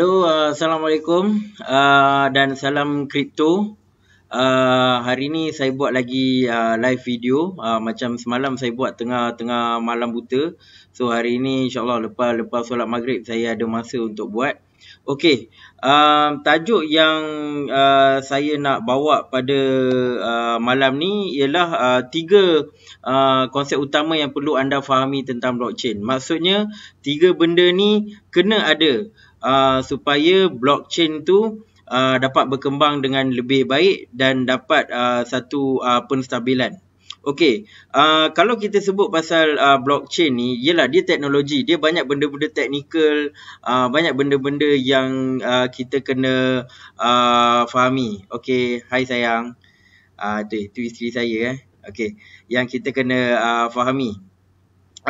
Hello, uh, Assalamualaikum uh, dan salam kripto. Uh, hari ini saya buat lagi uh, live video uh, macam semalam saya buat tengah-tengah malam buta. So hari ini insyaAllah lepas lepas solat maghrib saya ada masa untuk buat. Okay, uh, tajuk yang uh, saya nak bawa pada uh, malam ni ialah uh, tiga uh, konsep utama yang perlu anda fahami tentang blockchain. Maksudnya tiga benda ni kena ada uh, supaya blockchain tu uh, dapat berkembang dengan lebih baik dan dapat uh, satu uh, penstabilan. Okey, uh, kalau kita sebut pasal uh, blockchain ni, ialah dia teknologi, dia banyak benda-benda teknikal, uh, banyak benda-benda yang uh, kita kena uh, fahami. Okey, hai sayang. Ah uh, tu, tu isteri saya eh. Okey, yang kita kena uh, fahami.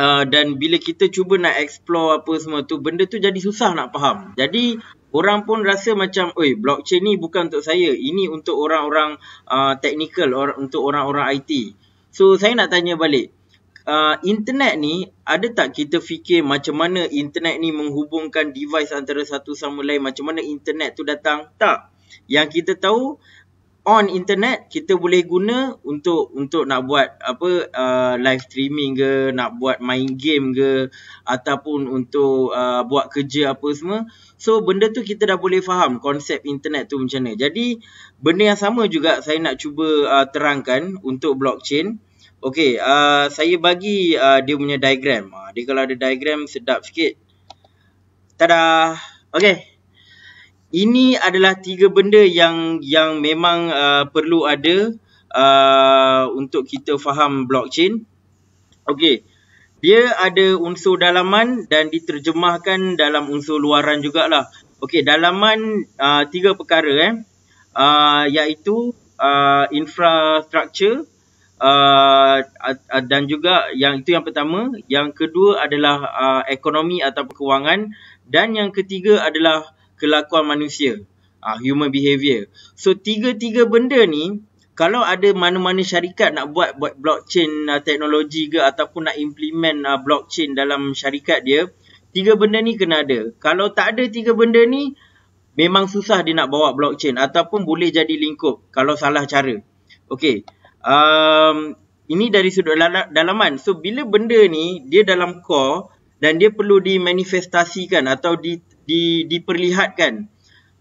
Uh, dan bila kita cuba nak explore apa semua tu benda tu jadi susah nak faham jadi orang pun rasa macam oi blockchain ni bukan untuk saya ini untuk orang-orang uh, technical or, untuk orang-orang IT so saya nak tanya balik Uh, internet ni ada tak kita fikir macam mana internet ni menghubungkan device antara satu sama lain macam mana internet tu datang tak yang kita tahu on internet kita boleh guna untuk untuk nak buat apa uh, live streaming ke nak buat main game ke ataupun untuk uh, buat kerja apa semua so benda tu kita dah boleh faham konsep internet tu macam mana jadi benda yang sama juga saya nak cuba uh, terangkan untuk blockchain okey uh, saya bagi uh, dia punya diagram uh, dia kalau ada diagram sedap sikit tada okey ini adalah tiga benda yang yang memang uh, perlu ada uh, untuk kita faham blockchain. Okey. Dia ada unsur dalaman dan diterjemahkan dalam unsur luaran jugalah. Okey, dalaman uh, tiga perkara eh. Uh, iaitu uh, infrastructure uh, uh, dan juga yang itu yang pertama, yang kedua adalah uh, ekonomi atau kewangan dan yang ketiga adalah kelakuan manusia. Uh, human behavior. So tiga-tiga benda ni kalau ada mana-mana syarikat nak buat buat blockchain uh, teknologi ke ataupun nak implement uh, blockchain dalam syarikat dia, tiga benda ni kena ada. Kalau tak ada tiga benda ni memang susah dia nak bawa blockchain ataupun boleh jadi lingkup kalau salah cara. Okay. Um ini dari sudut dalaman. So bila benda ni dia dalam core dan dia perlu dimanifestasikan atau di di, diperlihatkan.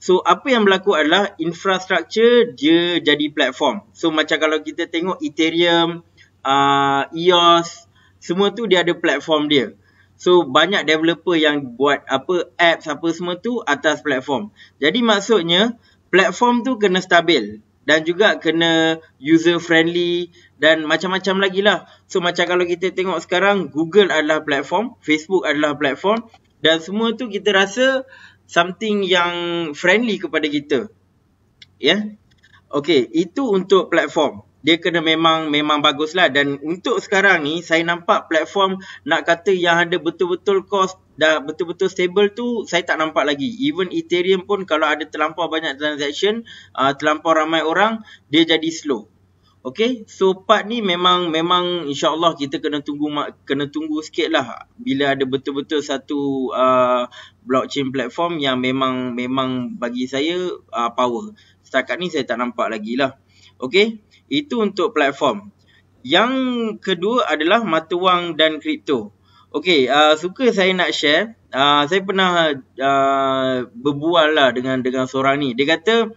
So apa yang berlaku adalah infrastruktur dia jadi platform. So macam kalau kita tengok Ethereum, uh, EOS, semua tu dia ada platform dia. So banyak developer yang buat apa apps apa semua tu atas platform. Jadi maksudnya platform tu kena stabil dan juga kena user friendly dan macam-macam lagi lah. So macam kalau kita tengok sekarang Google adalah platform, Facebook adalah platform, dan semua tu kita rasa something yang friendly kepada kita. Ya. Yeah? Okey, itu untuk platform. Dia kena memang memang baguslah dan untuk sekarang ni saya nampak platform nak kata yang ada betul-betul cost dah betul-betul stable tu saya tak nampak lagi. Even Ethereum pun kalau ada terlampau banyak transaction, uh, terlampau ramai orang, dia jadi slow. Okay, so part ni memang memang insyaAllah kita kena tunggu kena tunggu sikit lah bila ada betul-betul satu uh, blockchain platform yang memang memang bagi saya uh, power. Setakat ni saya tak nampak lagi lah. Okay, itu untuk platform. Yang kedua adalah mata wang dan kripto. Okay, uh, suka saya nak share. Uh, saya pernah uh, berbual lah dengan, dengan seorang ni. Dia kata,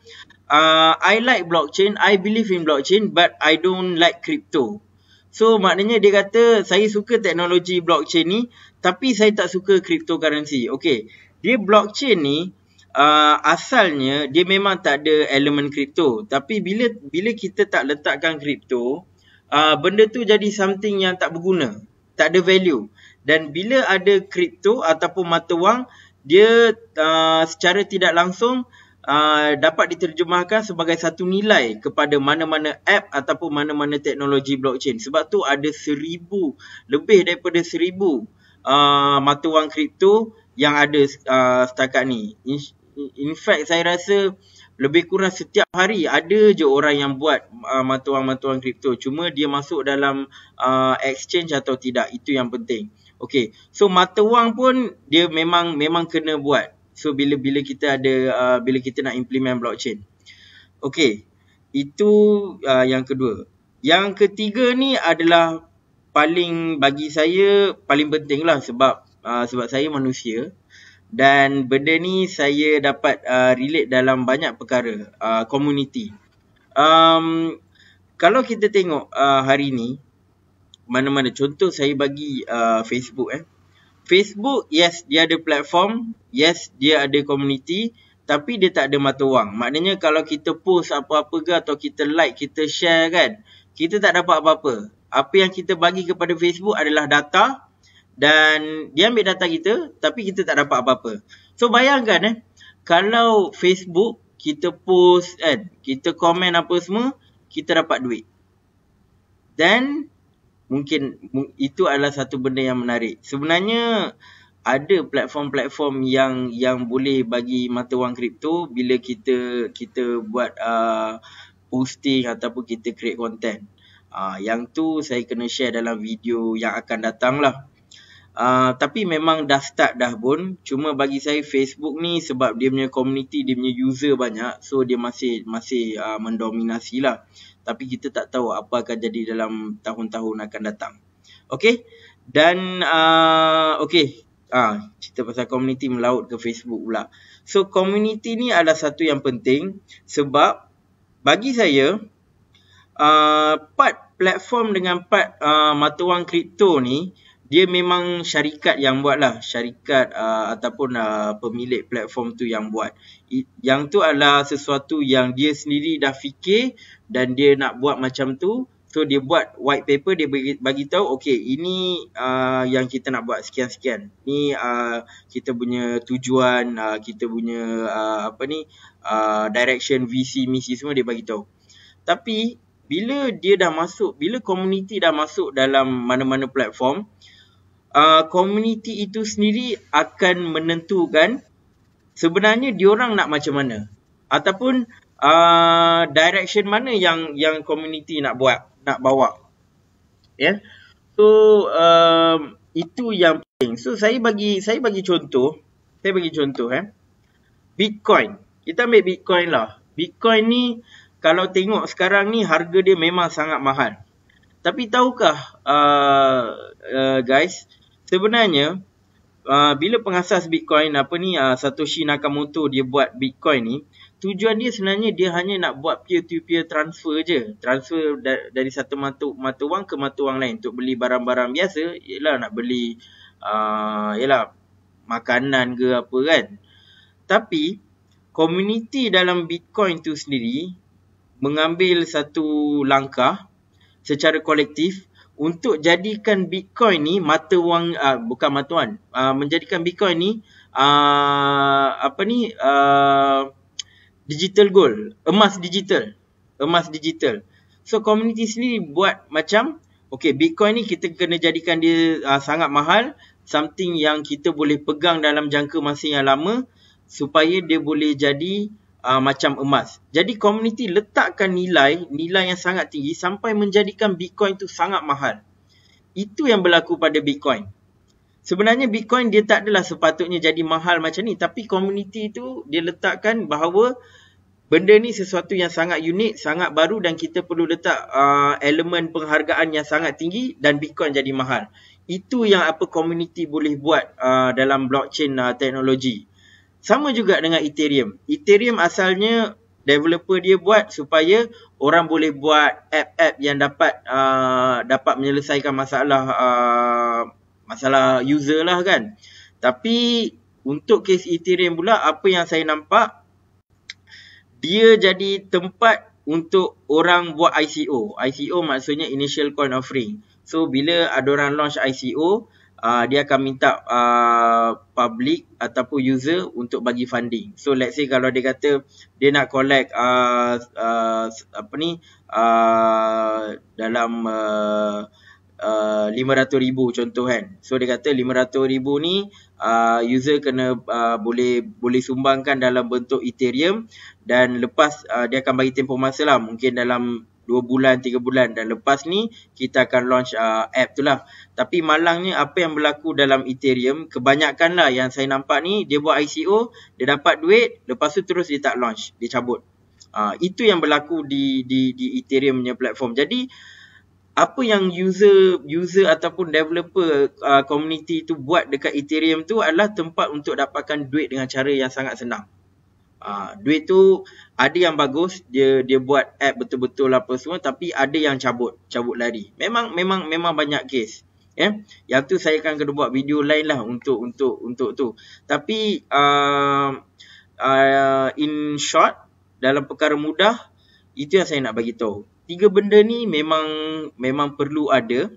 uh, I like blockchain, I believe in blockchain but I don't like crypto. So maknanya dia kata saya suka teknologi blockchain ni tapi saya tak suka cryptocurrency. Okay, dia blockchain ni uh, asalnya dia memang tak ada elemen crypto. Tapi bila bila kita tak letakkan crypto, uh, benda tu jadi something yang tak berguna. Tak ada value. Dan bila ada crypto ataupun mata wang, dia uh, secara tidak langsung uh, dapat diterjemahkan sebagai satu nilai kepada mana-mana app ataupun mana-mana teknologi blockchain. Sebab tu ada seribu, lebih daripada seribu uh, mata wang kripto yang ada uh, setakat ni. In, in fact saya rasa lebih kurang setiap hari ada je orang yang buat uh, mata wang-mata wang kripto. Cuma dia masuk dalam uh, exchange atau tidak. Itu yang penting. Okay. So mata wang pun dia memang memang kena buat. So bila bila kita ada uh, bila kita nak implement blockchain. okay. Itu uh, yang kedua. Yang ketiga ni adalah paling bagi saya paling penting lah sebab uh, sebab saya manusia dan benda ni saya dapat uh, relate dalam banyak perkara uh, community. Um, kalau kita tengok uh, hari ni mana-mana contoh saya bagi uh, Facebook eh. Facebook, yes, dia ada platform. Yes, dia ada community. Tapi dia tak ada mata wang. Maknanya kalau kita post apa-apa ke atau kita like, kita share kan. Kita tak dapat apa-apa. Apa yang kita bagi kepada Facebook adalah data. Dan dia ambil data kita tapi kita tak dapat apa-apa. So bayangkan eh. Kalau Facebook kita post kan. Kita komen apa semua. Kita dapat duit. Then mungkin itu adalah satu benda yang menarik. Sebenarnya ada platform-platform yang yang boleh bagi mata wang kripto bila kita kita buat uh, posting ataupun kita create content. Uh, yang tu saya kena share dalam video yang akan datang lah. Uh, tapi memang dah start dah pun cuma bagi saya Facebook ni sebab dia punya community dia punya user banyak so dia masih masih uh, mendominasi lah tapi kita tak tahu apa akan jadi dalam tahun-tahun akan datang. Okey. Dan uh, okey, ah uh, cerita pasal community melaut ke Facebook pula. So community ni adalah satu yang penting sebab bagi saya uh, part platform dengan part uh, mata wang kripto ni dia memang syarikat yang buat lah. Syarikat uh, ataupun uh, pemilik platform tu yang buat. yang tu adalah sesuatu yang dia sendiri dah fikir dan dia nak buat macam tu so dia buat white paper dia bagi, bagi tahu okey ini uh, yang kita nak buat sekian-sekian ni uh, kita punya tujuan uh, kita punya uh, apa ni uh, direction visi misi semua dia bagi tahu tapi bila dia dah masuk bila community dah masuk dalam mana-mana platform uh, community itu sendiri akan menentukan sebenarnya dia orang nak macam mana ataupun Ah, direction mana yang yang community nak buat nak bawa ya yeah. so um, itu yang penting so saya bagi saya bagi contoh saya bagi contoh eh bitcoin kita ambil bitcoin lah bitcoin ni kalau tengok sekarang ni harga dia memang sangat mahal tapi tahukah uh, uh, guys sebenarnya Uh, bila pengasas Bitcoin apa ni uh, Satoshi Nakamoto dia buat Bitcoin ni tujuan dia sebenarnya dia hanya nak buat peer-to-peer transfer je. Transfer dari satu mata-, mata wang ke mata wang lain untuk beli barang-barang biasa. Ialah nak beli uh, ialah makanan ke apa kan. Tapi community dalam Bitcoin tu sendiri mengambil satu langkah secara kolektif untuk jadikan Bitcoin ni mata wang uh, bukan mata wang uh, menjadikan Bitcoin ni uh, apa ni uh, digital gold, emas digital, emas digital. So community sendiri buat macam okay Bitcoin ni kita kena jadikan dia uh, sangat mahal, something yang kita boleh pegang dalam jangka masa yang lama supaya dia boleh jadi uh, macam emas. Jadi community letakkan nilai, nilai yang sangat tinggi sampai menjadikan Bitcoin tu sangat mahal. Itu yang berlaku pada Bitcoin sebenarnya Bitcoin dia tak adalah sepatutnya jadi mahal macam ni tapi komuniti tu dia letakkan bahawa benda ni sesuatu yang sangat unik, sangat baru dan kita perlu letak uh, elemen penghargaan yang sangat tinggi dan Bitcoin jadi mahal. Itu yang apa komuniti boleh buat uh, dalam blockchain uh, teknologi. Sama juga dengan Ethereum. Ethereum asalnya developer dia buat supaya orang boleh buat app-app yang dapat uh, dapat menyelesaikan masalah uh, masalah user lah kan. Tapi untuk kes Ethereum pula apa yang saya nampak dia jadi tempat untuk orang buat ICO. ICO maksudnya initial coin offering. So bila ada orang launch ICO, uh, ah, dia akan minta uh, public ataupun user untuk bagi funding. So let's say kalau dia kata dia nak collect uh, uh, apa ni uh, dalam uh, 500 uh, ribu uh, contoh kan. So dia kata 500 ribu ni uh, user kena uh, boleh boleh sumbangkan dalam bentuk Ethereum dan lepas uh, dia akan bagi tempoh masa lah mungkin dalam 2 bulan, 3 bulan dan lepas ni kita akan launch uh, app tu lah. Tapi malangnya apa yang berlaku dalam Ethereum kebanyakan lah yang saya nampak ni dia buat ICO, dia dapat duit lepas tu terus dia tak launch, dia cabut. Uh, itu yang berlaku di di di Ethereum punya platform. Jadi uh, apa yang user user ataupun developer uh, community tu buat dekat Ethereum tu adalah tempat untuk dapatkan duit dengan cara yang sangat senang. Uh, duit tu ada yang bagus dia dia buat app betul-betul apa semua tapi ada yang cabut cabut lari. Memang memang memang banyak case. Ya. Yeah? Yang tu saya akan kena buat video lain lah untuk untuk untuk tu. Tapi uh, uh, in short dalam perkara mudah itu yang saya nak bagi tahu tiga benda ni memang memang perlu ada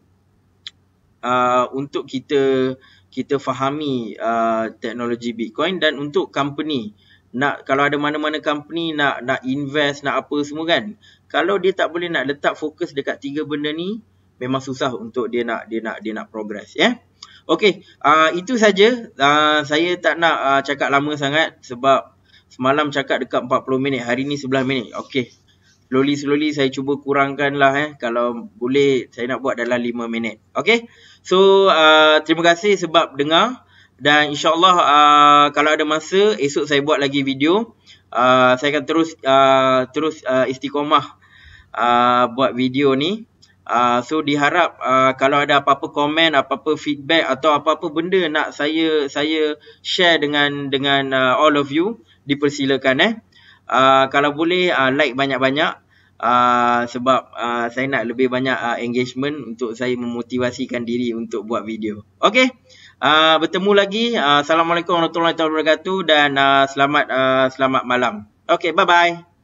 uh, untuk kita kita fahami uh, teknologi Bitcoin dan untuk company nak kalau ada mana-mana company nak nak invest nak apa semua kan kalau dia tak boleh nak letak fokus dekat tiga benda ni memang susah untuk dia nak dia nak dia nak progress ya yeah? okey uh, itu saja uh, saya tak nak uh, cakap lama sangat sebab semalam cakap dekat 40 minit hari ni 11 minit okey slowly-slowly saya cuba kurangkan lah eh. Kalau boleh saya nak buat dalam 5 minit. Okay. So uh, terima kasih sebab dengar. Dan insyaAllah uh, kalau ada masa esok saya buat lagi video. Uh, saya akan terus uh, terus uh, istiqomah uh, buat video ni. Uh, so diharap uh, kalau ada apa-apa komen, apa-apa feedback atau apa-apa benda nak saya saya share dengan dengan uh, all of you dipersilakan eh. Ah, kalau boleh uh, like banyak-banyak uh, sebab uh, saya nak lebih banyak uh, engagement untuk saya memotivasikan diri untuk buat video. Okay, uh, bertemu lagi. Uh, Assalamualaikum warahmatullahi wabarakatuh dan uh, selamat uh, selamat malam. Okay, bye-bye.